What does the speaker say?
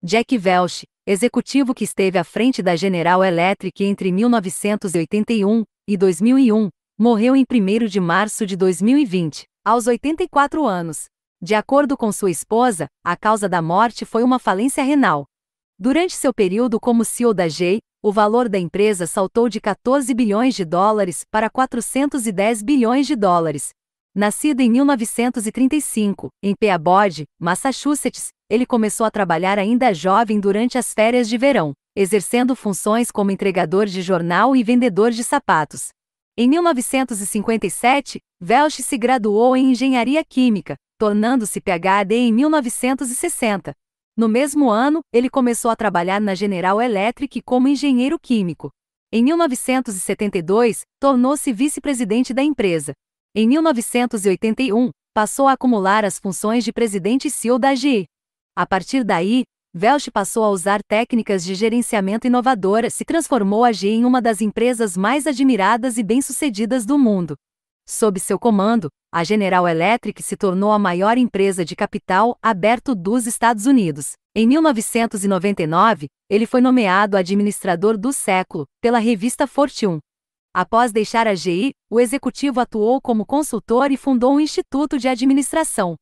Jack Welch, executivo que esteve à frente da General Electric entre 1981 e 2001, morreu em 1 de março de 2020, aos 84 anos. De acordo com sua esposa, a causa da morte foi uma falência renal. Durante seu período como CEO da GE, o valor da empresa saltou de 14 bilhões de dólares para 410 bilhões de dólares. Nascida em 1935, em Peabody, Massachusetts, ele começou a trabalhar ainda jovem durante as férias de verão, exercendo funções como entregador de jornal e vendedor de sapatos. Em 1957, Welch se graduou em engenharia química, tornando-se PhD em 1960. No mesmo ano, ele começou a trabalhar na General Electric como engenheiro químico. Em 1972, tornou-se vice-presidente da empresa. Em 1981, passou a acumular as funções de presidente CEO da GE. A partir daí, Welch passou a usar técnicas de gerenciamento inovadoras e transformou a GE em uma das empresas mais admiradas e bem-sucedidas do mundo. Sob seu comando, a General Electric se tornou a maior empresa de capital aberto dos Estados Unidos. Em 1999, ele foi nomeado administrador do século pela revista Fortune. Após deixar a GI, o executivo atuou como consultor e fundou um instituto de administração.